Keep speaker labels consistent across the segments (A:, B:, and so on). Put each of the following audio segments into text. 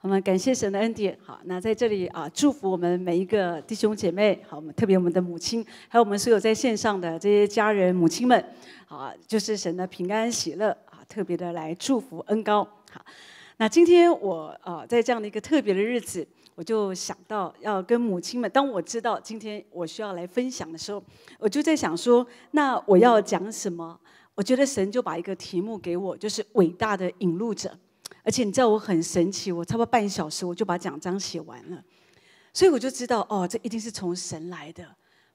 A: 我们感谢神的恩典。好，那在这里啊，祝福我们每一个弟兄姐妹。好，我们特别我们的母亲，还有我们所有在线上的这些家人、母亲们。好，就是神的平安、喜乐。啊，特别的来祝福恩高。好，那今天我啊，在这样的一个特别的日子，我就想到要跟母亲们。当我知道今天我需要来分享的时候，我就在想说，那我要讲什么？我觉得神就把一个题目给我，就是伟大的引路者。而且你知道我很神奇，我差不多半小时我就把奖章写完了，所以我就知道哦，这一定是从神来的。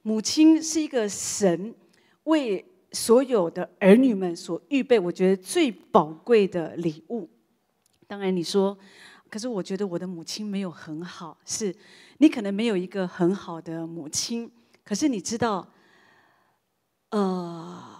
A: 母亲是一个神为所有的儿女们所预备，我觉得最宝贵的礼物。当然你说，可是我觉得我的母亲没有很好，是你可能没有一个很好的母亲，可是你知道，呃。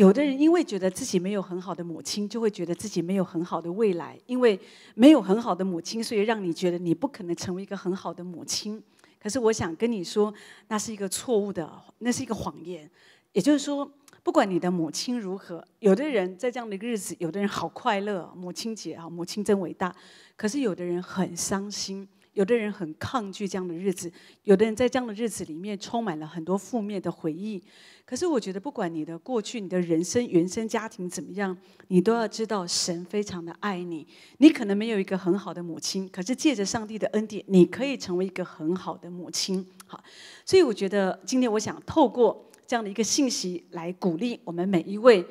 A: 有的人因为觉得自己没有很好的母亲，就会觉得自己没有很好的未来。因为没有很好的母亲，所以让你觉得你不可能成为一个很好的母亲。可是我想跟你说，那是一个错误的，那是一个谎言。也就是说，不管你的母亲如何，有的人在这样的一个日子，有的人好快乐，母亲节啊，母亲真伟大。可是有的人很伤心。有的人很抗拒这样的日子，有的人在这样的日子里面充满了很多负面的回忆。可是我觉得，不管你的过去、你的人生、原生家庭怎么样，你都要知道，神非常的爱你。你可能没有一个很好的母亲，可是借着上帝的恩典，你可以成为一个很好的母亲。好，所以我觉得今天我想透过这样的一个信息来鼓励我们每一位、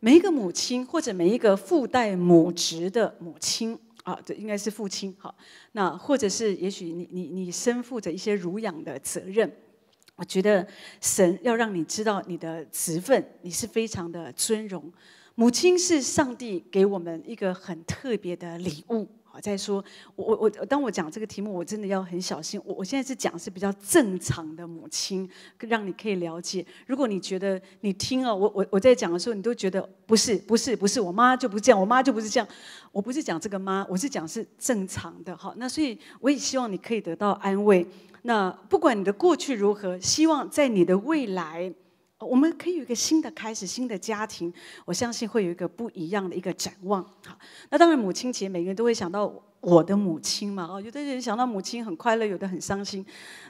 A: 每一个母亲，或者每一个父代母职的母亲。啊，这应该是父亲，好，那或者是也许你你你身负着一些乳养的责任，我觉得神要让你知道你的职分，你是非常的尊荣。母亲是上帝给我们一个很特别的礼物。我在说，我我我，当我讲这个题目，我真的要很小心。我我现在是讲是比较正常的母亲，让你可以了解。如果你觉得你听了我我我在讲的时候，你都觉得不是不是不是，我妈就不这样，我妈就不是这样。我不是讲这个妈，我是讲是正常的哈。那所以我也希望你可以得到安慰。那不管你的过去如何，希望在你的未来。我们可以有一个新的开始，新的家庭，我相信会有一个不一样的一个展望。好，那当然母亲节每个人都会想到我的母亲嘛，啊，有的人想到母亲很快乐，有的很伤心。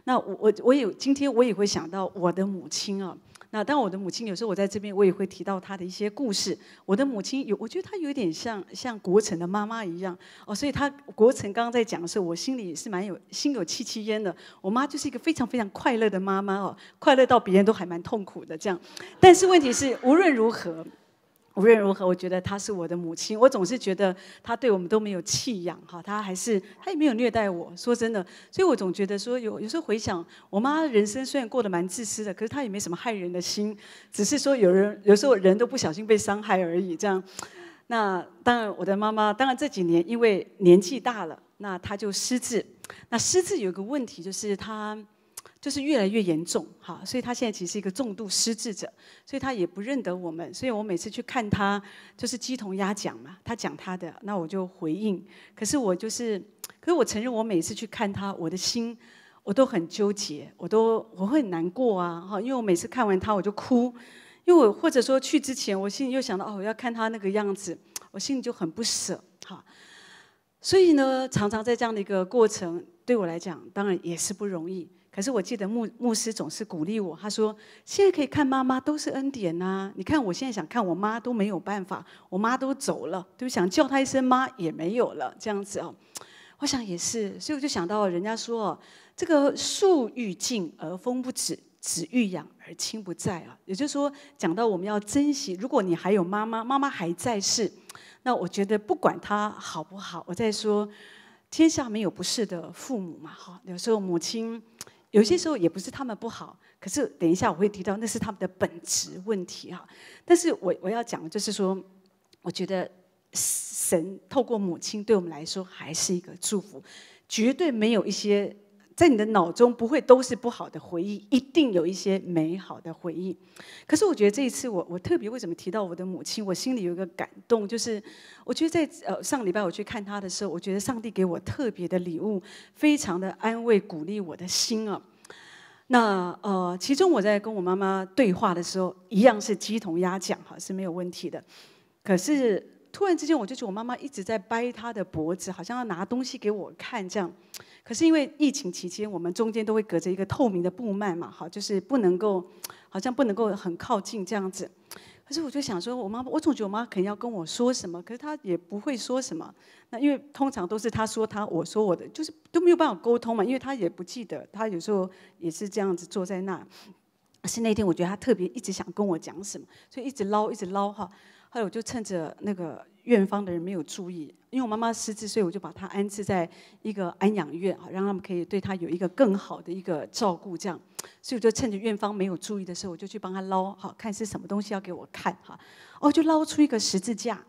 A: 那我我我也今天我也会想到我的母亲啊。那但我的母亲有时候我在这边我也会提到她的一些故事。我的母亲有，我觉得她有点像像国成的妈妈一样哦，所以她国成刚刚在讲的时候，我心里也是蛮有心有戚戚焉的。我妈就是一个非常非常快乐的妈妈哦，快乐到别人都还蛮痛苦的这样。但是问题是无论如何。无论如何，我觉得她是我的母亲。我总是觉得她对我们都没有弃养，哈，她还是她也没有虐待我。说真的，所以我总觉得说有有时候回想，我妈人生虽然过得蛮自私的，可是她也没什么害人的心，只是说有人有时候人都不小心被伤害而已。这样，那当然我的妈妈，当然这几年因为年纪大了，那她就失智。那失智有个问题就是她。就是越来越严重，哈，所以他现在其实是一个重度失智者，所以他也不认得我们，所以我每次去看他，就是鸡同鸭讲嘛，他讲他的，那我就回应。可是我就是，可是我承认，我每次去看他，我的心我都很纠结，我都我会很难过啊，哈，因为我每次看完他我就哭，因为我或者说去之前，我心里又想到哦，我要看他那个样子，我心里就很不舍，哈。所以呢，常常在这样的一个过程，对我来讲，当然也是不容易。可是我记得牧牧师总是鼓励我，他说：“现在可以看妈妈，都是恩典呐。你看我现在想看我妈都没有办法，我妈都走了，对不？想叫她一声妈也没有了，这样子哦。我想也是，所以我就想到人家说，这个树欲静而风不止，子欲养而亲不在啊。也就是说，讲到我们要珍惜，如果你还有妈妈，妈妈还在世，那我觉得不管她好不好，我在说，天下没有不是的父母嘛。哈，有时候母亲。有些时候也不是他们不好，可是等一下我会提到那是他们的本质问题啊。但是我我要讲的就是说，我觉得神透过母亲对我们来说还是一个祝福，绝对没有一些。在你的脑中不会都是不好的回忆，一定有一些美好的回忆。可是我觉得这一次，我我特别为什么提到我的母亲，我心里有一个感动，就是我觉得在呃上礼拜我去看她的时候，我觉得上帝给我特别的礼物，非常的安慰鼓励我的心啊。那呃，其中我在跟我妈妈对话的时候，一样是鸡同鸭讲哈是没有问题的。可是。突然之间，我就觉得我妈妈一直在掰她的脖子，好像要拿东西给我看这样。可是因为疫情期间，我们中间都会隔着一个透明的布幔嘛，哈，就是不能够，好像不能够很靠近这样子。可是我就想说，我妈，我总觉得我妈肯定要跟我说什么，可是她也不会说什么。那因为通常都是她说她，我说我的，就是都没有办法沟通嘛，因为她也不记得。她有时候也是这样子坐在那。是那天我觉得她特别一直想跟我讲什么，所以一直唠，一直唠哈。后来我就趁着那个院方的人没有注意，因为我妈妈失智，所以我就把她安置在一个安养院，好让他们可以对她有一个更好的一个照顾。这样，所以我就趁着院方没有注意的时候，我就去帮她捞，好看是什么东西要给我看哈。哦，就捞出一个十字架，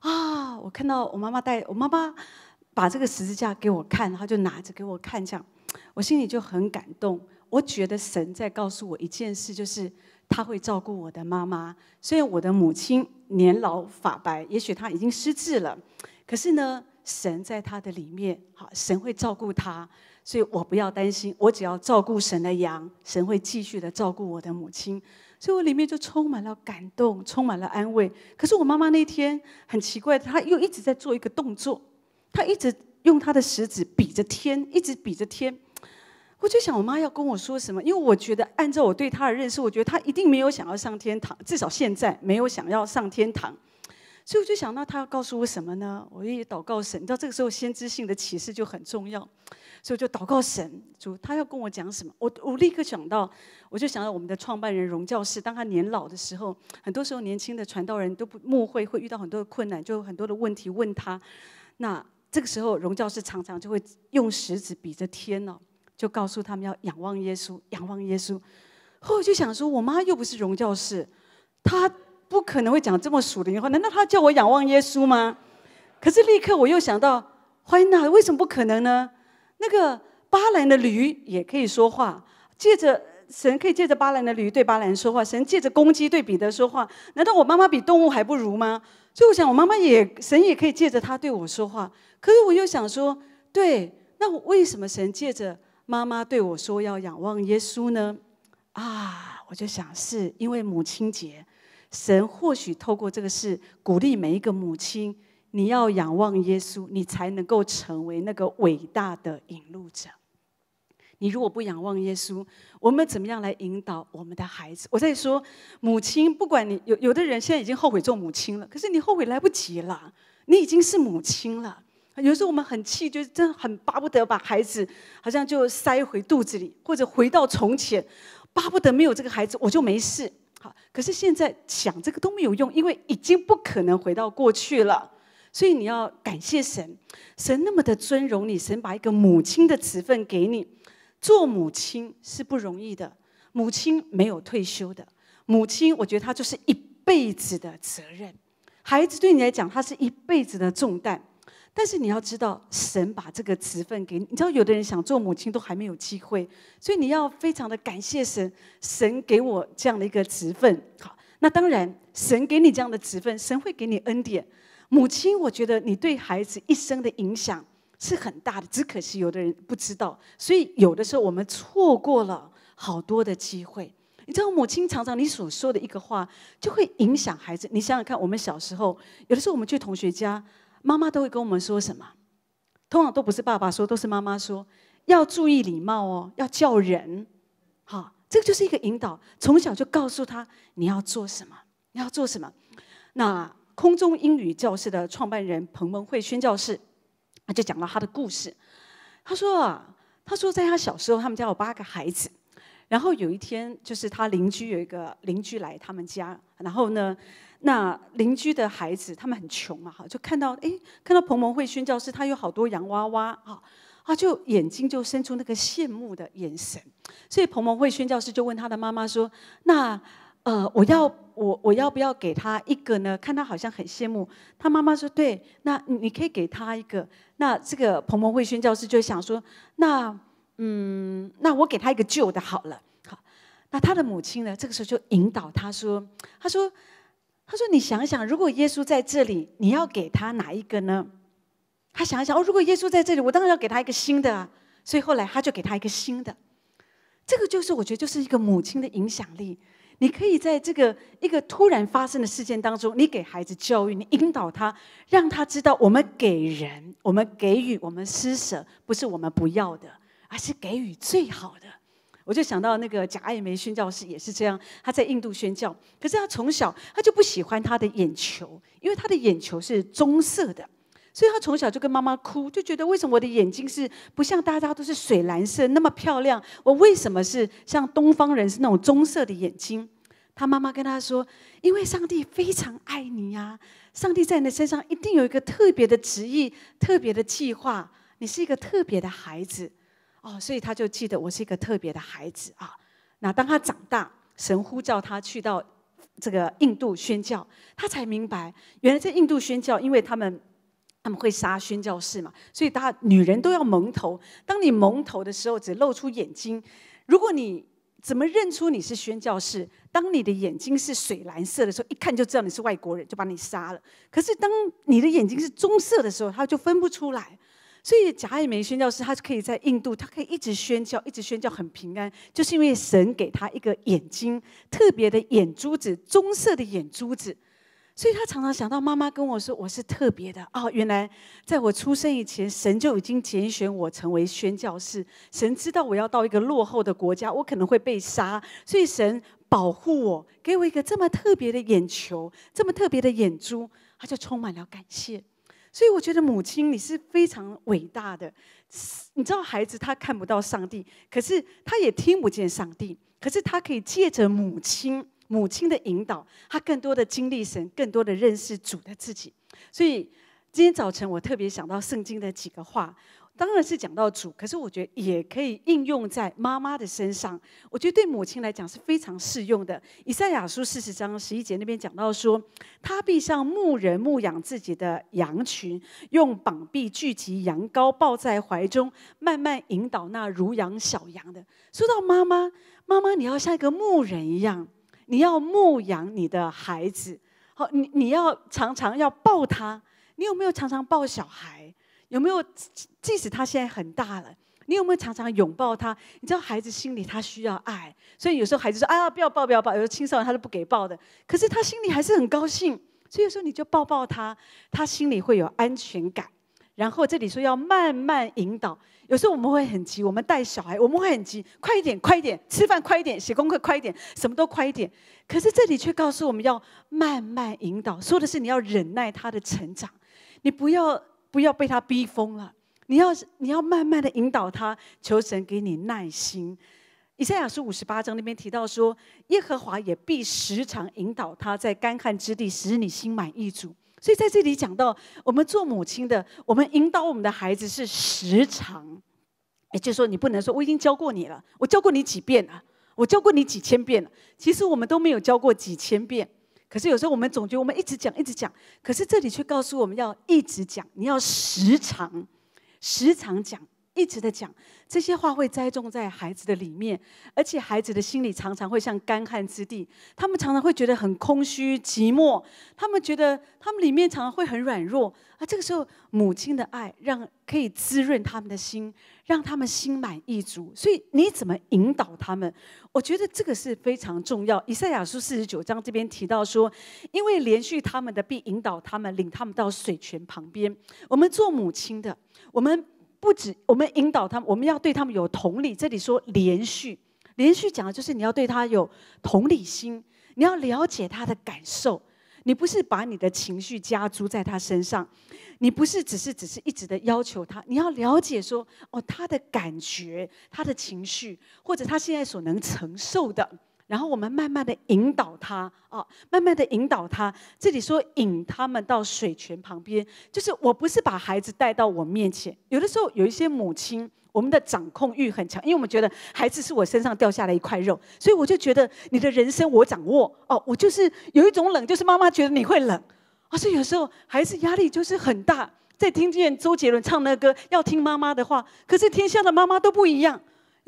A: 啊，我看到我妈妈带我妈妈把这个十字架给我看，她就拿着给我看，这样我心里就很感动。我觉得神在告诉我一件事，就是。他会照顾我的妈妈，虽然我的母亲年老发白，也许她已经失智了，可是呢，神在她的里面，好，神会照顾她，所以我不要担心，我只要照顾神的羊，神会继续的照顾我的母亲，所以我里面就充满了感动，充满了安慰。可是我妈妈那天很奇怪，她又一直在做一个动作，她一直用她的食指比着天，一直比着天。我就想，我妈要跟我说什么？因为我觉得，按照我对她的认识，我觉得她一定没有想要上天堂，至少现在没有想要上天堂。所以我就想，那她要告诉我什么呢？我一祷告神，你知道，这个时候先知性的启示就很重要。所以我就祷告神，主，她要跟我讲什么？我我立刻想到，我就想到我们的创办人荣教师，当他年老的时候，很多时候年轻的传道人都不慕会，会遇到很多的困难，就有很多的问题问他。那这个时候，荣教师常常就会用食指比着天哦。就告诉他们要仰望耶稣，仰望耶稣。后来就想说，我妈又不是荣教士，她不可能会讲这么俗的话。难道她叫我仰望耶稣吗？可是立刻我又想到，哎，那为什么不可能呢？那个巴兰的驴也可以说话，借着神可以借着巴兰的驴对巴兰说话，神借着公鸡对彼得说话。难道我妈妈比动物还不如吗？所以我想，我妈妈也神也可以借着她对我说话。可是我又想说，对，那为什么神借着妈妈对我说：“要仰望耶稣呢？”啊，我就想是因为母亲节，神或许透过这个事鼓励每一个母亲，你要仰望耶稣，你才能够成为那个伟大的引路者。你如果不仰望耶稣，我们怎么样来引导我们的孩子？我在说，母亲，不管你有有的人现在已经后悔做母亲了，可是你后悔来不及了，你已经是母亲了。有时候我们很气，就是真的很巴不得把孩子好像就塞回肚子里，或者回到从前，巴不得没有这个孩子我就没事。好，可是现在想这个都没有用，因为已经不可能回到过去了。所以你要感谢神，神那么的尊荣你，神把一个母亲的职分给你。做母亲是不容易的，母亲没有退休的，母亲我觉得她就是一辈子的责任。孩子对你来讲，他是一辈子的重担。但是你要知道，神把这个职分给你。你知道，有的人想做母亲都还没有机会，所以你要非常的感谢神，神给我这样的一个职分。好，那当然，神给你这样的职分，神会给你恩典。母亲，我觉得你对孩子一生的影响是很大的，只可惜有的人不知道，所以有的时候我们错过了好多的机会。你知道，母亲常常你所说的一个话就会影响孩子。你想想看，我们小时候，有的时候我们去同学家。妈妈都会跟我们说什么，通常都不是爸爸说，都是妈妈说，要注意礼貌哦，要叫人，好，这个就是一个引导，从小就告诉他你要做什么，你要做什么。那空中英语教室的创办人彭文慧宣教室，他就讲了他的故事，他说，他说在他小时候，他们家有八个孩子，然后有一天就是他邻居有一个邻居来他们家，然后呢。那邻居的孩子，他们很穷嘛，哈，就看到，哎，看到彭蒙慧宣教师，他有好多洋娃娃，哈，啊，就眼睛就伸出那个羡慕的眼神。所以彭蒙慧宣教师就问他的妈妈说：“那，呃，我要我我要不要给他一个呢？看他好像很羡慕。”他妈妈说：“对，那你可以给他一个。”那这个彭蒙慧宣教师就想说：“那，嗯，那我给他一个旧的好了。”好，那他的母亲呢，这个时候就引导他说：“他说。”他说：“你想想，如果耶稣在这里，你要给他哪一个呢？”他想一想：“哦，如果耶稣在这里，我当然要给他一个新的啊。”所以后来他就给他一个新的。这个就是我觉得就是一个母亲的影响力。你可以在这个一个突然发生的事件当中，你给孩子教育，你引导他，让他知道我们给人、我们给予、我们施舍，不是我们不要的，而是给予最好的。我就想到那个贾爱梅宣教士也是这样，他在印度宣教，可是他从小他就不喜欢他的眼球，因为他的眼球是棕色的，所以他从小就跟妈妈哭，就觉得为什么我的眼睛是不像大家都是水蓝色那么漂亮，我为什么是像东方人是那种棕色的眼睛？他妈妈跟他说：“因为上帝非常爱你呀，上帝在你的身上一定有一个特别的旨意、特别的计划，你是一个特别的孩子。”哦，所以他就记得我是一个特别的孩子啊。那当他长大，神呼叫他去到这个印度宣教，他才明白，原来在印度宣教，因为他们他们会杀宣教士嘛，所以大女人都要蒙头。当你蒙头的时候，只露出眼睛。如果你怎么认出你是宣教士？当你的眼睛是水蓝色的时候，一看就知道你是外国人，就把你杀了。可是当你的眼睛是棕色的时候，他就分不出来。所以，贾以梅宣教士，他是可以在印度，他可以一直宣教，一直宣教很平安，就是因为神给他一个眼睛，特别的眼珠子，棕色的眼珠子。所以他常常想到妈妈跟我说：“我是特别的哦。”原来在我出生以前，神就已经拣选我成为宣教士。神知道我要到一个落后的国家，我可能会被杀，所以神保护我，给我一个这么特别的眼球，这么特别的眼珠，他就充满了感谢。所以我觉得母亲，你是非常伟大的。你知道，孩子他看不到上帝，可是他也听不见上帝，可是他可以借着母亲、母亲的引导，他更多的经历神，更多的认识主的自己。所以今天早晨，我特别想到圣经的几个话。当然是讲到主，可是我觉得也可以应用在妈妈的身上。我觉得对母亲来讲是非常适用的。以赛亚书四十章十一节那边讲到说，他必像牧人牧养自己的羊群，用膀臂聚集羊羔，抱在怀中，慢慢引导那如羊小羊的。说到妈妈，妈妈你要像一个牧人一样，你要牧养你的孩子。好，你你要常常要抱他。你有没有常常抱小孩？有没有？即使他现在很大了，你有没有常常拥抱他？你知道孩子心里他需要爱，所以有时候孩子说：“啊，不要抱，不要抱。”有时候青少年他都不给抱的，可是他心里还是很高兴。所以有时候你就抱抱他，他心里会有安全感。然后这里说要慢慢引导，有时候我们会很急，我们带小孩我们会很急，快一点，快一点，吃饭快一点，写功课快一点，什么都快一点。可是这里却告诉我们要慢慢引导，说的是你要忍耐他的成长，你不要。不要被他逼疯了，你要你要慢慢的引导他，求神给你耐心。以赛亚书五十八章那边提到说，耶和华也必时常引导他，在干旱之地使你心满意足。所以在这里讲到，我们做母亲的，我们引导我们的孩子是时常，也就是说，你不能说我已经教过你了，我教过你几遍了，我教过你几千遍了，其实我们都没有教过几千遍。可是有时候我们总觉得我们一直讲一直讲，可是这里却告诉我们要一直讲，你要时常、时常讲。一直的讲这些话会栽种在孩子的里面，而且孩子的心里常常会像干旱之地，他们常常会觉得很空虚寂寞，他们觉得他们里面常常会很软弱啊。这个时候，母亲的爱让可以滋润他们的心，让他们心满意足。所以，你怎么引导他们？我觉得这个是非常重要。以赛亚书四十九章这边提到说，因为连续他们的，必引导他们，领他们到水泉旁边。我们做母亲的，我们。不止，我们引导他们，我们要对他们有同理。这里说连续，连续讲的就是你要对他有同理心，你要了解他的感受，你不是把你的情绪加诸在他身上，你不是只是只是一直的要求他，你要了解说，哦，他的感觉，他的情绪，或者他现在所能承受的。然后我们慢慢的引导他啊，慢慢的引导他。这里说引他们到水泉旁边，就是我不是把孩子带到我面前。有的时候有一些母亲，我们的掌控欲很强，因为我们觉得孩子是我身上掉下来一块肉，所以我就觉得你的人生我掌握。哦，我就是有一种冷，就是妈妈觉得你会冷，所以有时候孩子压力就是很大。在听见周杰伦唱那歌，要听妈妈的话，可是天下的妈妈都不一样。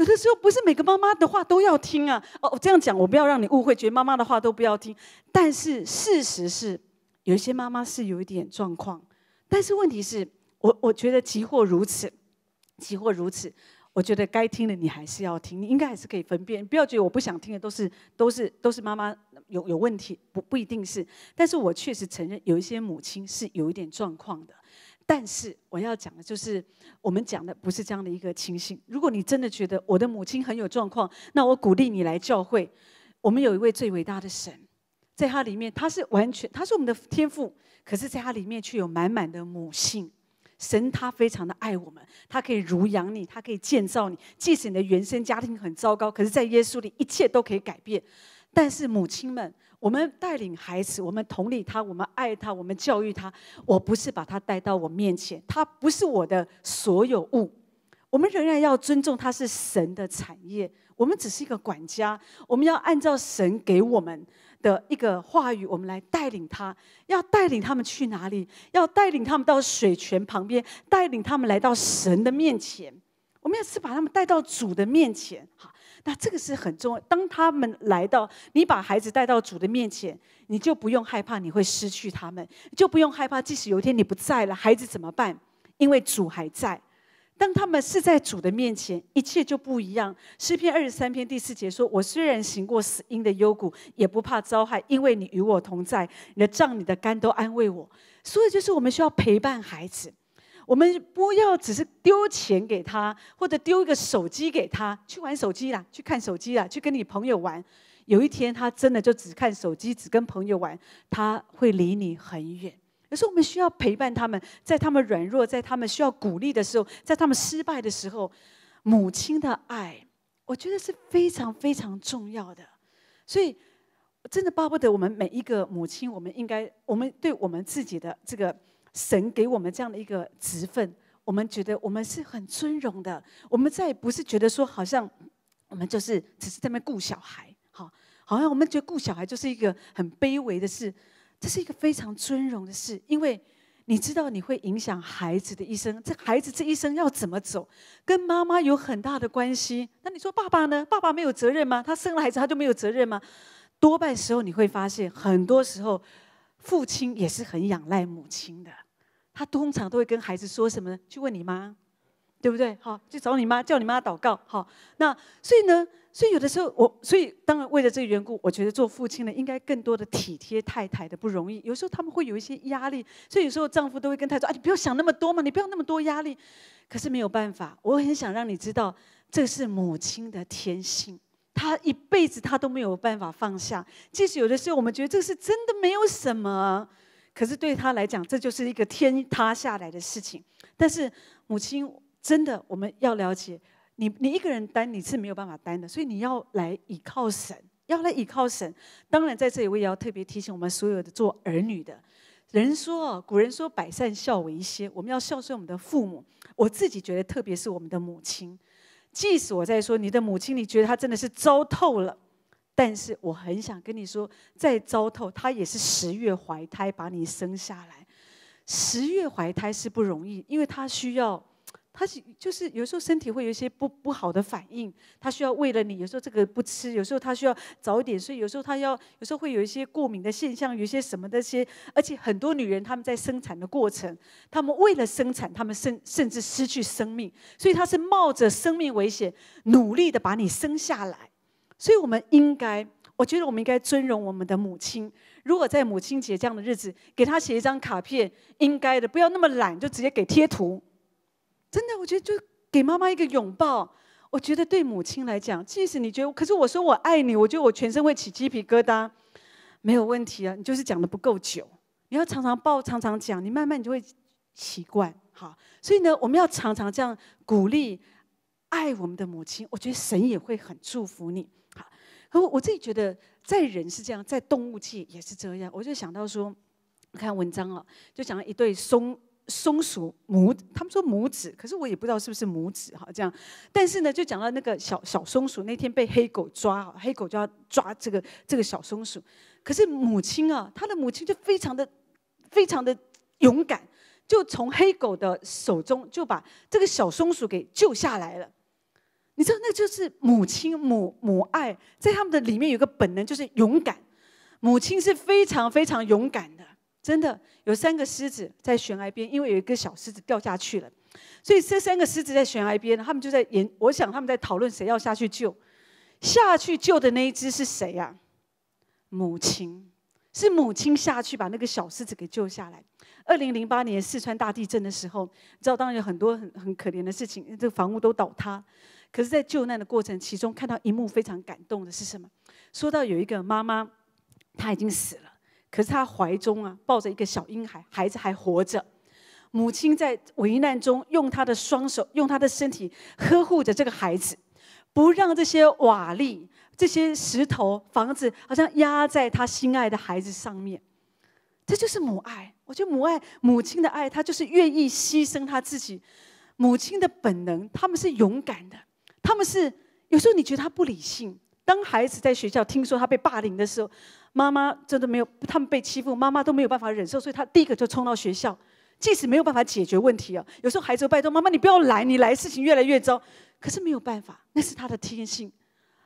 A: 有的时候不是每个妈妈的话都要听啊！哦，我这样讲，我不要让你误会，觉得妈妈的话都不要听。但是事实是，有一些妈妈是有一点状况。但是问题是我，我觉得即或如此，即或如此，我觉得该听的你还是要听，你应该还是可以分辨。不要觉得我不想听的都是都是都是妈妈有有问题，不不一定是。但是我确实承认，有一些母亲是有一点状况的。但是我要讲的就是，我们讲的不是这样的一个情形。如果你真的觉得我的母亲很有状况，那我鼓励你来教会。我们有一位最伟大的神，在他里面，他是完全，他是我们的天赋。可是，在他里面却有满满的母性。神他非常的爱我们，他可以濡养你，他可以建造你。即使你的原生家庭很糟糕，可是，在耶稣里一切都可以改变。但是，母亲们。我们带领孩子，我们同理他，我们爱他，我们教育他。我不是把他带到我面前，他不是我的所有物。我们仍然要尊重，他是神的产业。我们只是一个管家，我们要按照神给我们的一个话语，我们来带领他，要带领他们去哪里？要带领他们到水泉旁边，带领他们来到神的面前。我们也是把他们带到主的面前，好。那这个是很重要。当他们来到，你把孩子带到主的面前，你就不用害怕你会失去他们，就不用害怕，即使有一天你不在了，孩子怎么办？因为主还在。当他们是在主的面前，一切就不一样。诗篇二十三篇第四节说：“我虽然行过死荫的幽谷，也不怕遭害，因为你与我同在。你的杖、你的竿都安慰我。”所以，就是我们需要陪伴孩子。我们不要只是丢钱给他，或者丢一个手机给他去玩手机啦，去看手机啦，去跟你朋友玩。有一天他真的就只看手机，只跟朋友玩，他会离你很远。有时候我们需要陪伴他们，在他们软弱，在他们需要鼓励的时候，在他们失败的时候，母亲的爱，我觉得是非常非常重要的。所以，真的巴不得我们每一个母亲，我们应该，我们对我们自己的这个。神给我们这样的一个职分，我们觉得我们是很尊荣的。我们再也不是觉得说好像我们就是只是在那顾小孩，好，好像我们得顾小孩就是一个很卑微的事。这是一个非常尊荣的事，因为你知道你会影响孩子的一生，这孩子这一生要怎么走，跟妈妈有很大的关系。那你说爸爸呢？爸爸没有责任吗？他生了孩子他就没有责任吗？多半时候你会发现，很多时候。父亲也是很仰赖母亲的，他通常都会跟孩子说什么？去问你妈，对不对？好，去找你妈，叫你妈祷告。好，那所以呢？所以有的时候我，所以当然为了这个缘故，我觉得做父亲呢，应该更多的体贴太太的不容易。有时候他们会有一些压力，所以有时候丈夫都会跟太说：“啊，你不要想那么多嘛，你不要那么多压力。”可是没有办法，我很想让你知道，这是母亲的天性。他一辈子他都没有办法放下，即使有的时候我们觉得这是真的没有什么，可是对他来讲，这就是一个天塌下来的事情。但是母亲真的，我们要了解，你你一个人担你是没有办法担的，所以你要来依靠神，要来依靠神。当然在这里我也要特别提醒我们所有的做儿女的人说，古人说百善孝为先，我们要孝顺我们的父母。我自己觉得，特别是我们的母亲。即使我在说你的母亲，你觉得她真的是糟透了，但是我很想跟你说，再糟透，她也是十月怀胎把你生下来。十月怀胎是不容易，因为她需要。她是就是有时候身体会有一些不不好的反应，她需要为了你，有时候这个不吃，有时候她需要早一点，所以有时候她要有时候会有一些过敏的现象，有一些什么那些，而且很多女人他们在生产的过程，她们为了生产，她们甚甚至失去生命，所以她是冒着生命危险努力的把你生下来，所以我们应该，我觉得我们应该尊荣我们的母亲，如果在母亲节这样的日子给她写一张卡片，应该的，不要那么懒，就直接给贴图。真的，我觉得就给妈妈一个拥抱，我觉得对母亲来讲，即使你觉得，可是我说我爱你，我觉得我全身会起鸡皮疙瘩，没有问题啊。你就是讲的不够久，你要常常抱，常常讲，你慢慢你就会习惯好，所以呢，我们要常常这样鼓励爱我们的母亲，我觉得神也会很祝福你。好，我我自己觉得，在人是这样，在动物界也是这样。我就想到说，看文章了，就讲一对松。松鼠母，他们说母子，可是我也不知道是不是母子哈这样，但是呢，就讲到那个小小松鼠那天被黑狗抓，黑狗就要抓这个这个小松鼠，可是母亲啊，他的母亲就非常的非常的勇敢，就从黑狗的手中就把这个小松鼠给救下来了。你知道，那就是母亲母母爱在他们的里面有个本能，就是勇敢。母亲是非常非常勇敢的。真的有三个狮子在悬崖边，因为有一个小狮子掉下去了，所以这三个狮子在悬崖边，他们就在演。我想他们在讨论谁要下去救，下去救的那一只是谁呀？母亲，是母亲下去把那个小狮子给救下来。二零零八年四川大地震的时候，知道当然有很多很很可怜的事情，这个房屋都倒塌。可是，在救难的过程，其中看到一幕非常感动的是什么？说到有一个妈妈，她已经死了。可是他怀中啊，抱着一个小婴孩，孩子还活着。母亲在危难中，用她的双手，用她的身体呵护着这个孩子，不让这些瓦砾、这些石头、房子，好像压在他心爱的孩子上面。这就是母爱。我觉得母爱，母亲的爱，她就是愿意牺牲她自己。母亲的本能，他们是勇敢的，他们是有时候你觉得他不理性。当孩子在学校听说他被霸凌的时候，妈妈真的没有，他们被欺负，妈妈都没有办法忍受，所以他第一个就冲到学校。即使没有办法解决问题啊，有时候孩子就拜托妈妈：“你不要来，你来事情越来越糟。”可是没有办法，那是他的天性。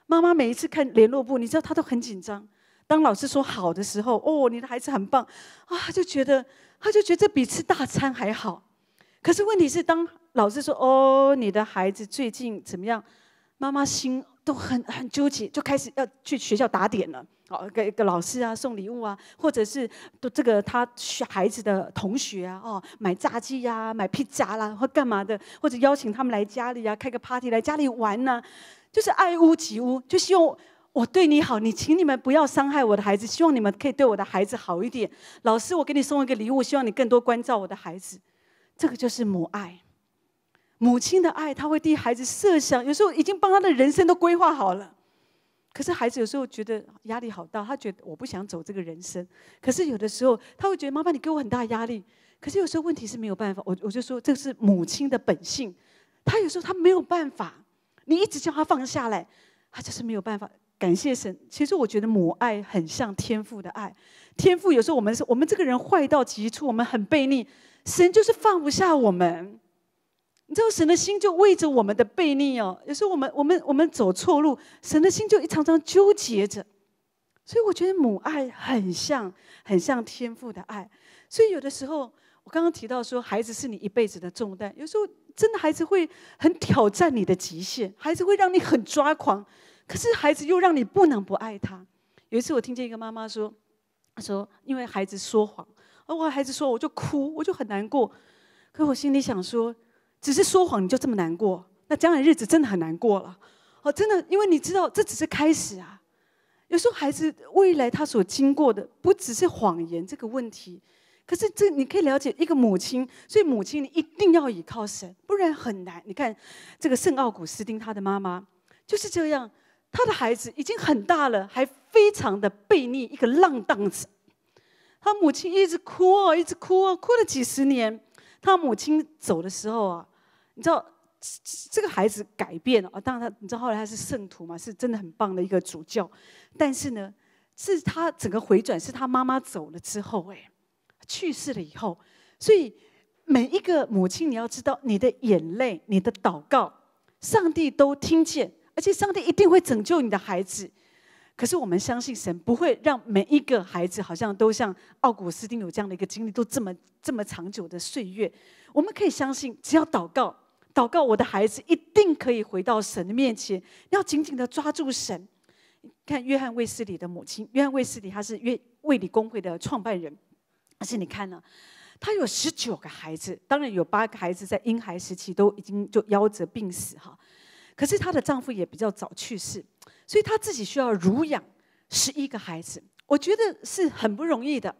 A: 妈妈每一次看联络簿，你知道他都很紧张。当老师说好的时候，哦，你的孩子很棒啊，他就觉得他就觉得这比吃大餐还好。可是问题是，当老师说哦，你的孩子最近怎么样？妈妈心都很很纠结，就开始要去学校打点了，好给给老师啊送礼物啊，或者是都这个他孩子的同学啊，哦买炸鸡呀，买披萨啦，或干嘛的，或者邀请他们来家里啊，开个 party 来家里玩呢，就是爱屋及乌，就希望我对你好，你请你们不要伤害我的孩子，希望你们可以对我的孩子好一点。老师，我给你送一个礼物，希望你更多关照我的孩子。这个就是母爱。母亲的爱，他会替孩子设想，有时候已经帮他的人生都规划好了。可是孩子有时候觉得压力好大，他觉得我不想走这个人生。可是有的时候他会觉得，妈妈你给我很大压力。可是有时候问题是没有办法，我我就说这是母亲的本性，他有时候他没有办法，你一直叫他放下来，他就是没有办法。感谢神，其实我觉得母爱很像天父的爱，天父有时候我们是我们这个人坏到极处，我们很悖逆，神就是放不下我们。你知道神的心就为着我们的背逆哦，有时候我们我们我们走错路，神的心就一常常纠结着。所以我觉得母爱很像很像天父的爱。所以有的时候我刚刚提到说，孩子是你一辈子的重担。有时候真的孩子会很挑战你的极限，孩子会让你很抓狂，可是孩子又让你不能不爱他。有一次我听见一个妈妈说，她说因为孩子说谎，而我孩子说我就哭，我就很难过。可我心里想说。只是说谎你就这么难过？那将来日子真的很难过了。哦，真的，因为你知道这只是开始啊。有时候孩子未来他所经过的不只是谎言这个问题。可是这你可以了解一个母亲，所以母亲你一定要倚靠神，不然很难。你看这个圣奥古斯丁他的妈妈就是这样，他的孩子已经很大了，还非常的悖逆，一个浪荡子。他母亲一直哭啊，一直哭啊，哭了几十年。他母亲走的时候啊。你知道这个孩子改变了啊！当然，他你知道后来他是圣徒嘛，是真的很棒的一个主教。但是呢，是他整个回转是他妈妈走了之后，哎，去世了以后。所以每一个母亲，你要知道，你的眼泪、你的祷告，上帝都听见，而且上帝一定会拯救你的孩子。可是我们相信神不会让每一个孩子好像都像奥古斯丁有这样的一个经历，都这么这么长久的岁月。我们可以相信，只要祷告。祷告，我的孩子一定可以回到神的面前，要紧紧的抓住神。看约翰卫斯理的母亲，约翰卫斯理他是约卫理公会的创办人，但是你看呢，他有十九个孩子，当然有八个孩子在婴孩时期都已经就夭折病死哈，可是她的丈夫也比较早去世，所以她自己需要乳养十一个孩子，我觉得是很不容易的，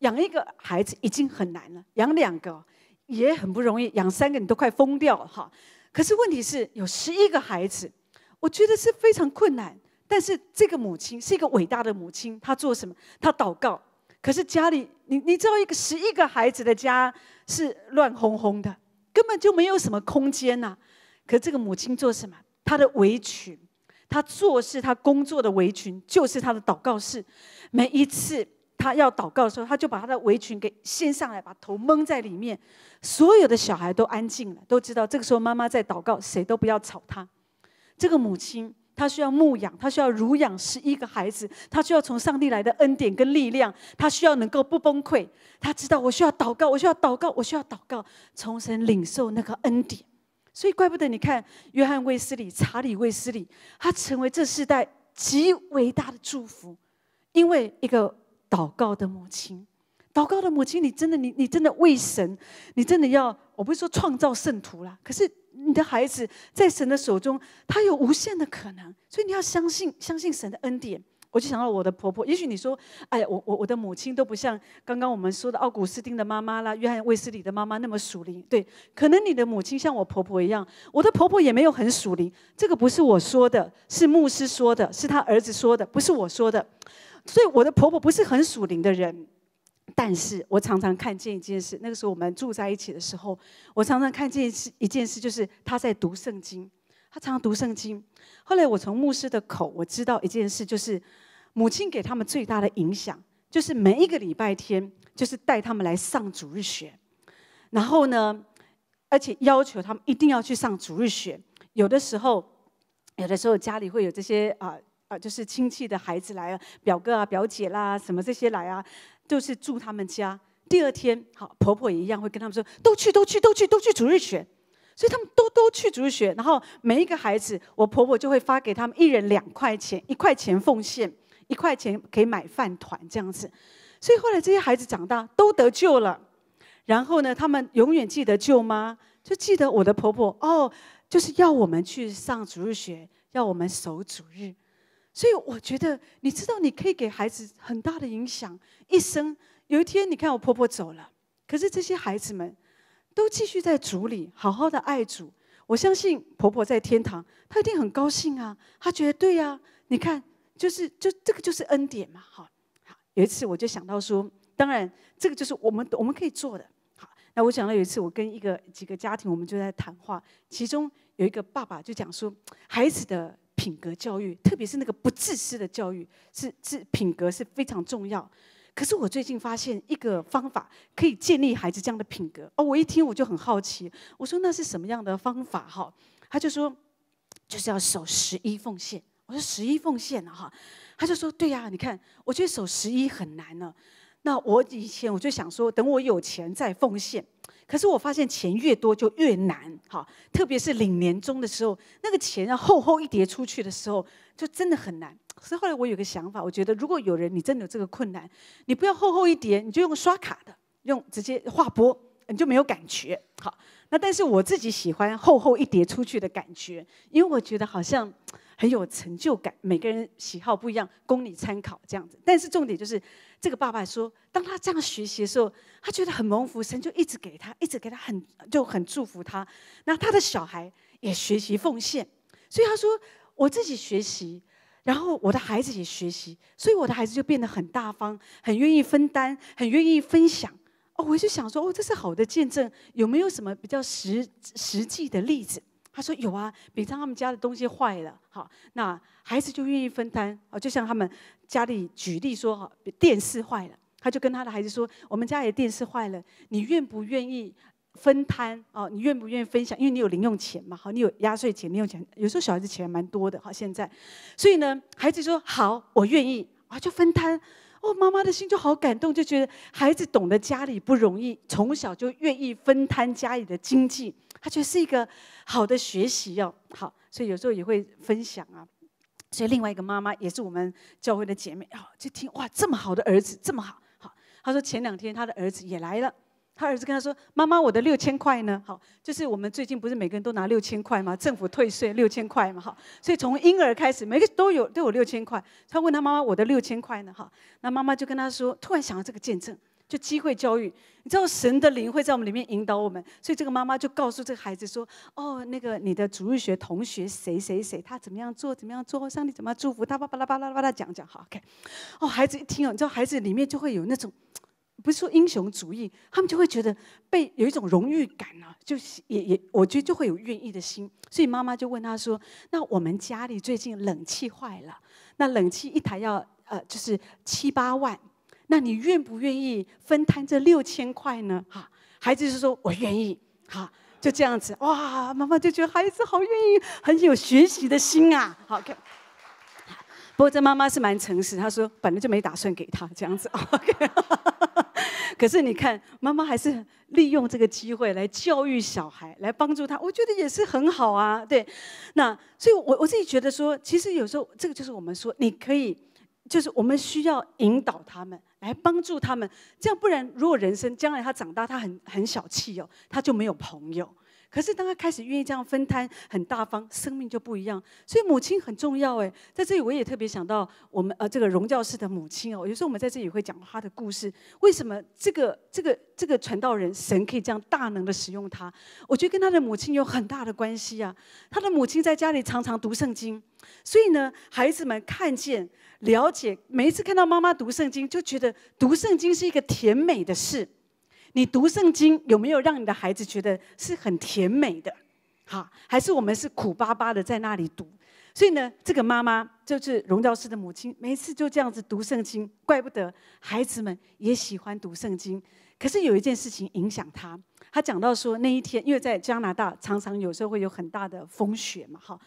A: 养一个孩子已经很难了，养两个。也很不容易养三个，你都快疯掉了哈！可是问题是有十一个孩子，我觉得是非常困难。但是这个母亲是一个伟大的母亲，她做什么？她祷告。可是家里，你你知道一个十一个孩子的家是乱哄哄的，根本就没有什么空间呐。可这个母亲做什么？她的围裙，她做事、她工作的围裙就是她的祷告室。每一次。他要祷告的时候，他就把他的围裙给掀上来，把头蒙在里面。所有的小孩都安静了，都知道这个时候妈妈在祷告，谁都不要吵他。这个母亲，她需要牧养，她需要乳养十一个孩子，她需要从上帝来的恩典跟力量，她需要能够不崩溃。她知道，我需要祷告，我需要祷告，我需要祷告，从神领受那个恩典。所以，怪不得你看约翰卫斯理、查理卫斯理，他成为这世代极伟大的祝福，因为一个。祷告的母亲，祷告的母亲，你真的，你你真的为神，你真的要，我不是说创造圣徒啦，可是你的孩子在神的手中，他有无限的可能，所以你要相信，相信神的恩典。我就想到我的婆婆，也许你说，哎，我我我的母亲都不像刚刚我们说的奥古斯丁的妈妈啦，约翰卫斯理的妈妈那么属灵。对，可能你的母亲像我婆婆一样，我的婆婆也没有很属灵。这个不是我说的，是牧师说的，是他儿子说的，不是我说的。所以我的婆婆不是很属灵的人，但是我常常看见一件事。那个时候我们住在一起的时候，我常常看见一一件事，就是她在读圣经。她常常读圣经。后来我从牧师的口，我知道一件事，就是母亲给他们最大的影响，就是每一个礼拜天，就是带他们来上主日学。然后呢，而且要求他们一定要去上主日学。有的时候，有的时候家里会有这些啊。啊，就是亲戚的孩子来啊，表哥啊、表姐啦，什么这些来啊，就是住他们家。第二天，好，婆婆也一样会跟他们说：“都去，都去，都去，都去主日学。”所以他们都都去主日学，然后每一个孩子，我婆婆就会发给他们一人两块钱，一块钱奉献，一块钱可以买饭团这样子。所以后来这些孩子长大都得救了。然后呢，他们永远记得舅妈，就记得我的婆婆哦，就是要我们去上主日学，要我们守主日。所以我觉得，你知道，你可以给孩子很大的影响。一生有一天，你看我婆婆走了，可是这些孩子们都继续在主里好好的爱主。我相信婆婆在天堂，她一定很高兴啊！她觉得对呀，你看，就是就这个就是恩典嘛，哈。有一次我就想到说，当然这个就是我们我们可以做的。好，那我想到有一次，我跟一个几个家庭，我们就在谈话，其中有一个爸爸就讲说，孩子的。品格教育，特别是那个不自私的教育，是是品格是非常重要。可是我最近发现一个方法，可以建立孩子这样的品格。哦，我一听我就很好奇，我说那是什么样的方法？哈，他就说就是要守十一奉献。我说十一奉献啊，哈，他就说对呀，你看，我觉得守十一很难呢。那我以前我就想说，等我有钱再奉献。可是我发现钱越多就越难，好，特别是领年终的时候，那个钱要厚厚一叠出去的时候，就真的很难。所以后来我有个想法，我觉得如果有人你真的有这个困难，你不要厚厚一叠，你就用刷卡的，用直接划拨，你就没有感觉。好，那但是我自己喜欢厚厚一叠出去的感觉，因为我觉得好像很有成就感。每个人喜好不一样，供你参考这样子。但是重点就是。这个爸爸说：“当他这样学习的时候，他觉得很蒙福，神就一直给他，一直给他很就很祝福他。那他的小孩也学习奉献，所以他说：‘我自己学习，然后我的孩子也学习，所以我的孩子就变得很大方，很愿意分担，很愿意分享。’哦，我就想说：‘哦，这是好的见证。’有没有什么比较实实际的例子？他说有啊，比方他们家的东西坏了，好，那孩子就愿意分担。啊，就像他们。”家里举例说哈，电视坏了，他就跟他的孩子说：“我们家里电视坏了，你愿不愿意分摊？哦，你愿不愿意分享？因为你有零用钱嘛，好，你有压岁钱，零用钱，有时候小孩子钱蛮多的哈。现在，所以呢，孩子说好，我愿意啊，就分摊哦。妈妈的心就好感动，就觉得孩子懂得家里不容易，从小就愿意分摊家里的经济，他觉得是一个好的学习哟。好，所以有时候也会分享啊。”所以另外一个妈妈也是我们教会的姐妹，哦，就听哇，这么好的儿子，这么好，好，她说前两天她的儿子也来了，她儿子跟她说，妈妈，我的六千块呢，好，就是我们最近不是每个人都拿六千块吗？政府退税六千块嘛，好，所以从婴儿开始，每个都有都有六千块，她问她妈妈，我的六千块呢，哈，那妈妈就跟她说，突然想到这个见证。就机会教育，你知道神的灵会在我们里面引导我们，所以这个妈妈就告诉这个孩子说：“哦，那个你的主日学同学谁谁谁，他怎么样做，怎么样做，上帝怎么样祝福他，巴拉巴拉巴拉巴拉讲讲，好 OK。”哦，孩子一听哦，你知道孩子里面就会有那种，不是说英雄主义，他们就会觉得被有一种荣誉感啊，就是也也，我觉得就会有愿意的心。所以妈妈就问他说：“那我们家里最近冷气坏了，那冷气一台要呃，就是七八万。”那你愿不愿意分摊这六千块呢？哈，孩子就说：“我愿意。”哈，就这样子，哇，妈妈就觉得孩子好愿意，很有学习的心啊。好，看。不过这妈妈是蛮诚实，她说本来就没打算给他这样子。OK，可是你看，妈妈还是利用这个机会来教育小孩，来帮助他，我觉得也是很好啊。对，那所以，我我自己觉得说，其实有时候这个就是我们说，你可以。就是我们需要引导他们，来帮助他们，这样不然，如果人生将来他长大，他很很小气哦，他就没有朋友。可是，当他开始愿意这样分摊，很大方，生命就不一样。所以，母亲很重要哎。在这里，我也特别想到我们呃，这个荣教师的母亲哦。有时候我们在这里会讲他的故事，为什么这个、这个、这个传道人神可以这样大能的使用他？我觉得跟他的母亲有很大的关系啊。他的母亲在家里常常读圣经，所以呢，孩子们看见、了解，每一次看到妈妈读圣经，就觉得读圣经是一个甜美的事。你读圣经有没有让你的孩子觉得是很甜美的，哈？还是我们是苦巴巴的在那里读？所以呢，这个妈妈就是荣教师的母亲，每次就这样子读圣经，怪不得孩子们也喜欢读圣经。可是有一件事情影响他，他讲到说那一天因为在加拿大，常常有时候会有很大的风雪嘛，哈。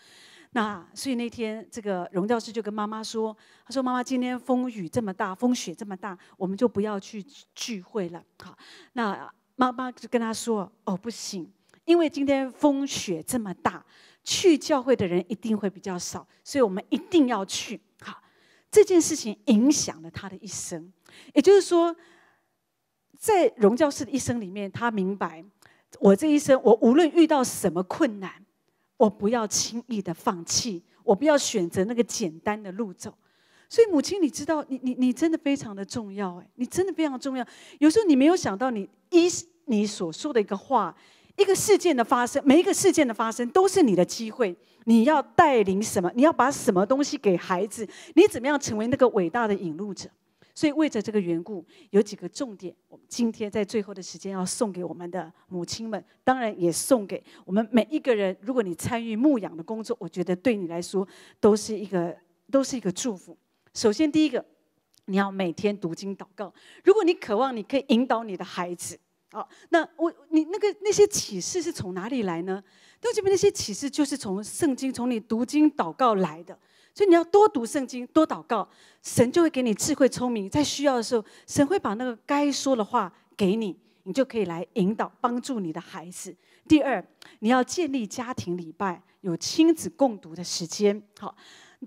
A: 那所以那天，这个荣教师就跟妈妈说：“他说妈妈，今天风雨这么大，风雪这么大，我们就不要去聚会了。”好，那妈妈就跟他说：“哦，不行，因为今天风雪这么大，去教会的人一定会比较少，所以我们一定要去。”好，这件事情影响了他的一生。也就是说，在荣教师的一生里面，他明白，我这一生，我无论遇到什么困难。我不要轻易的放弃，我不要选择那个简单的路走。所以，母亲，你知道，你你你真的非常的重要哎，你真的非常重要。有时候你没有想到，你一你所说的一个话，一个事件的发生，每一个事件的发生都是你的机会。你要带领什么？你要把什么东西给孩子？你怎么样成为那个伟大的引路者？所以为着这个缘故，有几个重点，我们今天在最后的时间要送给我们的母亲们，当然也送给我们每一个人。如果你参与牧养的工作，我觉得对你来说都是一个都是一个祝福。首先第一个，你要每天读经祷告。如果你渴望，你可以引导你的孩子。好，那我你那个那些启示是从哪里来呢？都这边那些启示就是从圣经，从你读经祷告来的。所以你要多读圣经，多祷告，神就会给你智慧、聪明。在需要的时候，神会把那个该说的话给你，你就可以来引导、帮助你的孩子。第二，你要建立家庭礼拜，有亲子共读的时间。好，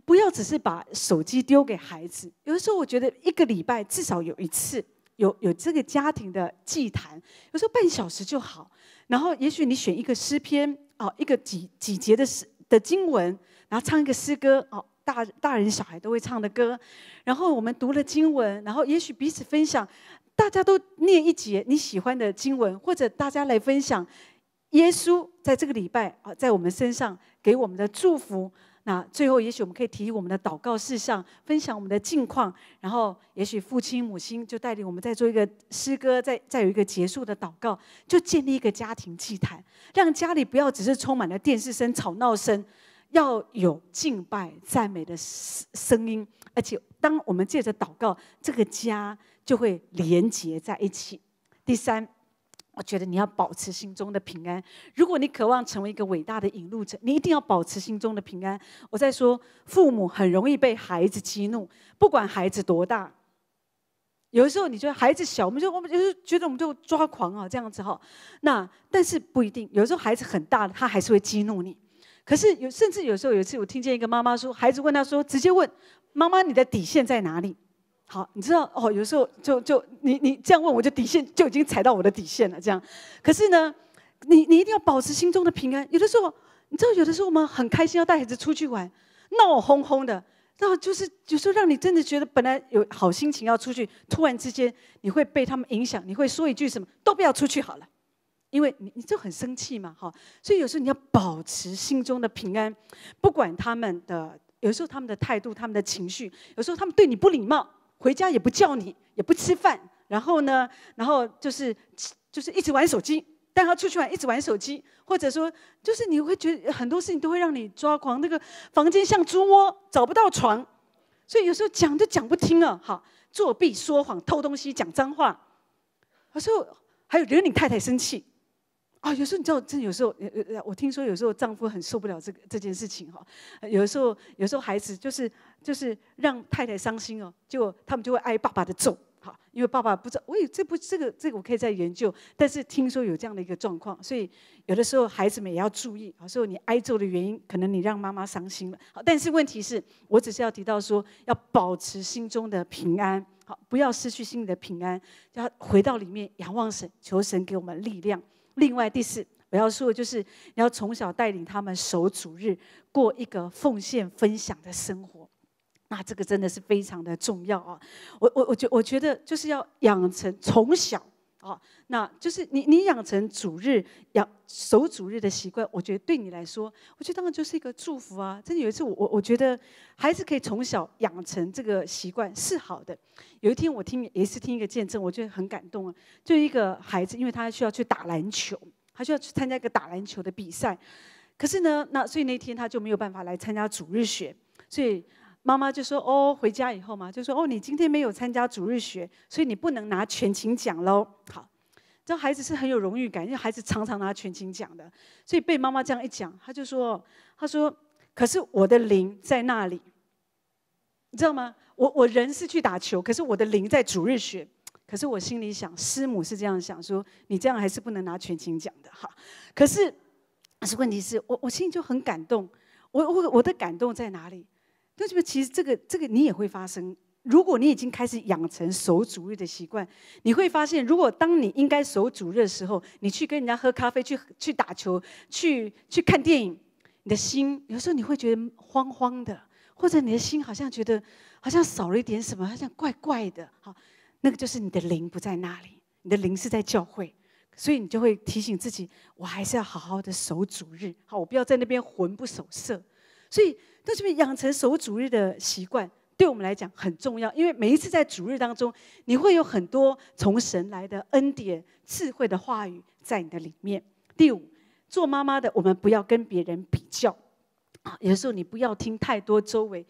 A: 不要只是把手机丢给孩子。有的时候，我觉得一个礼拜至少有一次，有有这个家庭的祭坛。有时候半小时就好。然后，也许你选一个诗篇，哦，一个几几节的诗的经文，然后唱一个诗歌，哦。大大人小孩都会唱的歌，然后我们读了经文，然后也许彼此分享，大家都念一节你喜欢的经文，或者大家来分享耶稣在这个礼拜啊，在我们身上给我们的祝福。那最后，也许我们可以提我们的祷告事项，分享我们的近况，然后也许父亲母亲就带领我们在做一个诗歌，在再有一个结束的祷告，就建立一个家庭祭坛，让家里不要只是充满了电视声、吵闹声。要有敬拜、赞美的声音，而且当我们借着祷告，这个家就会连结在一起。第三，我觉得你要保持心中的平安。如果你渴望成为一个伟大的引路者，你一定要保持心中的平安。我在说，父母很容易被孩子激怒，不管孩子多大，有的时候你觉得孩子小，我们就我们就是觉得我们就抓狂啊，这样子哈。那但是不一定，有时候孩子很大，他还是会激怒你。可是有，甚至有时候有一次，我听见一个妈妈说，孩子问她说：“直接问妈妈，你的底线在哪里？”好，你知道哦，有时候就就你你这样问，我就底线就已经踩到我的底线了。这样，可是呢，你你一定要保持心中的平安。有的时候，你知道，有的时候我们很开心要带孩子出去玩，闹哄哄的，那就是有时候让你真的觉得本来有好心情要出去，突然之间你会被他们影响，你会说一句什么：“都不要出去好了。”因为你你就很生气嘛，哈，所以有时候你要保持心中的平安，不管他们的，有时候他们的态度、他们的情绪，有时候他们对你不礼貌，回家也不叫你，也不吃饭，然后呢，然后就是就是一直玩手机，带他出去玩一直玩手机，或者说就是你会觉得很多事情都会让你抓狂，那个房间像猪窝，找不到床，所以有时候讲都讲不听了，哈，作弊、说谎、偷东西、讲脏话，有时候还有惹你太太生气。啊，有时候你知道，真有时候，呃呃，我听说有时候丈夫很受不了这个这件事情哈。有的时候，有时候孩子就是就是让太太伤心哦，就他们就会挨爸爸的揍，好，因为爸爸不知道。我也这不这个这个我可以再研究。但是听说有这样的一个状况，所以有的时候孩子们也要注意。有时候你挨揍的原因，可能你让妈妈伤心了。好，但是问题是，我只是要提到说，要保持心中的平安，好，不要失去心里的平安，要回到里面仰望神，求神给我们力量。另外第四，我要说的就是，你要从小带领他们守主日，过一个奉献分享的生活，那这个真的是非常的重要啊！我我我觉我觉得就是要养成从小。好，那就是你，你养成主日养守主日的习惯，我觉得对你来说，我觉得当然就是一个祝福啊！真的有一次，我我我觉得孩子可以从小养成这个习惯是好的。有一天我听也是听一个见证，我觉得很感动啊。就一个孩子，因为他需要去打篮球，他需要去参加一个打篮球的比赛，可是呢，那所以那天他就没有办法来参加主日学，所以。妈妈就说：“哦，回家以后嘛，就说哦，你今天没有参加主日学，所以你不能拿全勤奖喽。”好，这孩子是很有荣誉感，因为孩子常常拿全勤奖的，所以被妈妈这样一讲，他就说：“他说，可是我的灵在那里，你知道吗？我我人是去打球，可是我的灵在主日学。可是我心里想，师母是这样想，说你这样还是不能拿全勤奖的哈。可是，可是问题是我我心里就很感动，我我我的感动在哪里？”那这个其实这个这个你也会发生。如果你已经开始养成守主日的习惯，你会发现，如果当你应该守主日的时候，你去跟人家喝咖啡、去去打球、去去看电影，你的心有时候你会觉得慌慌的，或者你的心好像觉得好像少了一点什么，好像怪怪的。好，那个就是你的灵不在那里，你的灵是在教会，所以你就会提醒自己，我还是要好好的守主日。好，我不要在那边魂不守舍。所以。但是不养成守主日的习惯，对我们来讲很重要。因为每一次在主日当中，你会有很多从神来的恩典、智慧的话语在你的里面。第五，做妈妈的，我们不要跟别人比较啊。有时候你不要听太多周围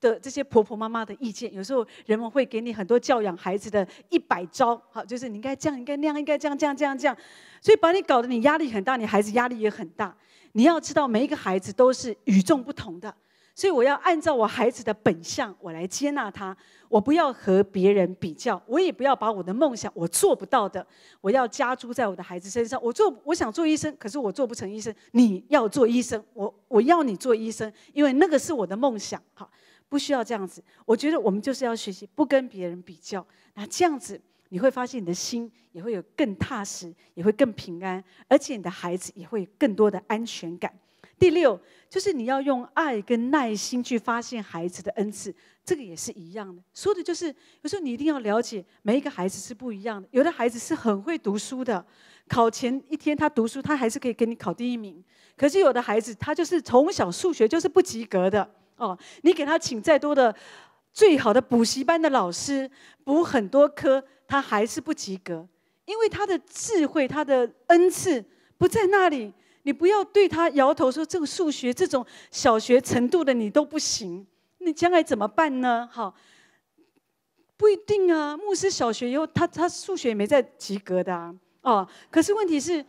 A: 的这些婆婆妈妈的意见。有时候人们会给你很多教养孩子的一百招，好，就是你应该这样，应该那样，应该这样，这样，这样，这样，所以把你搞得你压力很大，你孩子压力也很大。你要知道，每一个孩子都是与众不同的，所以我要按照我孩子的本相，我来接纳他。我不要和别人比较，我也不要把我的梦想，我做不到的，我要加诸在我的孩子身上。我做，我想做医生，可是我做不成医生。你要做医生，我我要你做医生，因为那个是我的梦想。哈，不需要这样子。我觉得我们就是要学习，不跟别人比较。那这样子。你会发现你的心也会有更踏实，也会更平安，而且你的孩子也会有更多的安全感。第六，就是你要用爱跟耐心去发现孩子的恩赐，这个也是一样的。说的就是有时候你一定要了解每一个孩子是不一样的。有的孩子是很会读书的，考前一天他读书，他还是可以给你考第一名。可是有的孩子他就是从小数学就是不及格的哦，你给他请再多的最好的补习班的老师，补很多科。他还是不及格，因为他的智慧、他的恩赐不在那里。你不要对他摇头说：“这个数学，这种小学程度的你都不行。”那将来怎么办呢？好，不一定啊。牧师小学以后，他他数学也没再及格的啊。哦，可是问题是。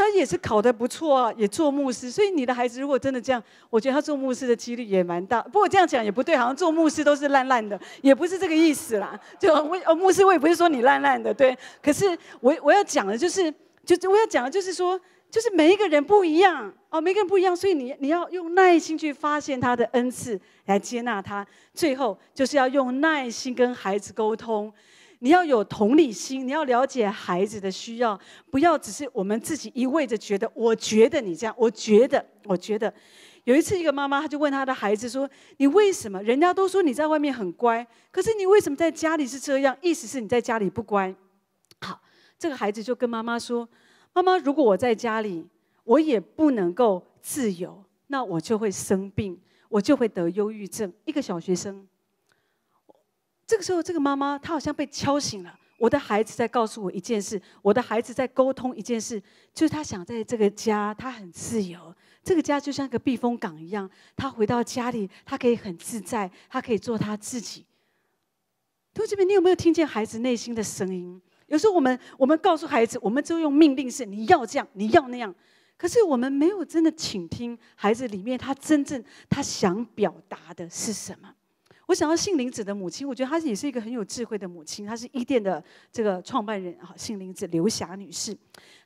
A: 他也是考得不错啊，也做牧师，所以你的孩子如果真的这样，我觉得他做牧师的几率也蛮大。不过这样讲也不对，好像做牧师都是烂烂的，也不是这个意思啦。就我呃，牧师我也不是说你烂烂的，对。可是我我要讲的就是，就我要讲的就是说，就是每一个人不一样哦，每个人不一样，所以你你要用耐心去发现他的恩赐，来接纳他。最后就是要用耐心跟孩子沟通。你要有同理心，你要了解孩子的需要，不要只是我们自己一味的觉得，我觉得你这样，我觉得，我觉得。有一次，一个妈妈她就问她的孩子说：“你为什么？人家都说你在外面很乖，可是你为什么在家里是这样？意思是你在家里不乖。”好，这个孩子就跟妈妈说：“妈妈，如果我在家里，我也不能够自由，那我就会生病，我就会得忧郁症。”一个小学生。这个时候，这个妈妈她好像被敲醒了。我的孩子在告诉我一件事，我的孩子在沟通一件事，就是他想在这个家，他很自由。这个家就像一个避风港一样，他回到家里，他可以很自在，他可以做他自己。同学们，你有没有听见孩子内心的声音？有时候我们，我们告诉孩子，我们就用命令式，你要这样，你要那样。可是我们没有真的倾听孩子里面他真正他想表达的是什么。我想到杏林子的母亲，我觉得她也是一个很有智慧的母亲。她是伊甸的这个创办人啊，杏林子刘霞女士。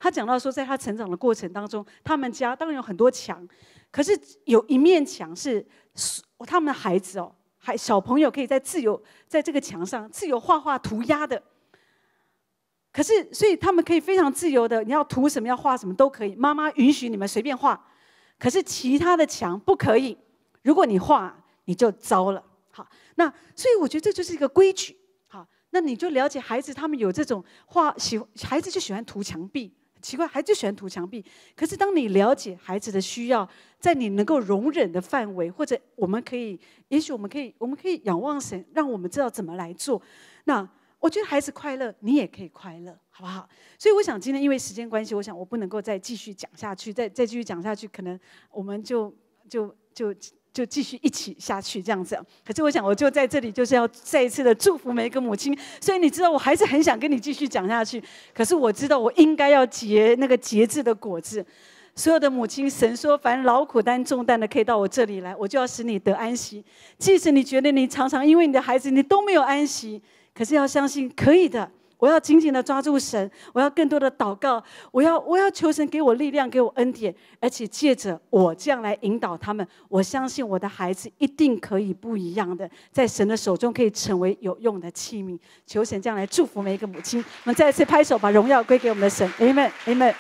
A: 她讲到说，在她成长的过程当中，他们家当然有很多墙，可是有一面墙是他们的孩子哦，孩小朋友可以在自由在这个墙上自由画画涂鸦的。可是，所以他们可以非常自由的，你要涂什么要画什么都可以，妈妈允许你们随便画。可是其他的墙不可以，如果你画，你就糟了。好，那所以我觉得这就是一个规矩。好，那你就了解孩子，他们有这种画，喜孩子就喜欢涂墙壁，奇怪，孩子就喜欢涂墙壁。可是当你了解孩子的需要，在你能够容忍的范围，或者我们可以，也许我们可以，我们可以仰望神，让我们知道怎么来做。那我觉得孩子快乐，你也可以快乐，好不好？所以我想今天因为时间关系，我想我不能够再继续讲下去，再再继续讲下去，可能我们就就就。就继续一起下去这样子，可是我想，我就在这里就是要再一次的祝福每一个母亲。所以你知道，我还是很想跟你继续讲下去，可是我知道我应该要结那个节制的果子。所有的母亲，神说，凡劳苦担重担的，可以到我这里来，我就要使你得安息。即使你觉得你常常因为你的孩子，你都没有安息，可是要相信可以的。我要紧紧的抓住神，我要更多的祷告，我要我要求神给我力量，给我恩典，而且借着我这样来引导他们。我相信我的孩子一定可以不一样的，在神的手中可以成为有用的器皿。求神这样来祝福每一个母亲。我们再一次拍手，把荣耀归给我们的神。Amen，Amen。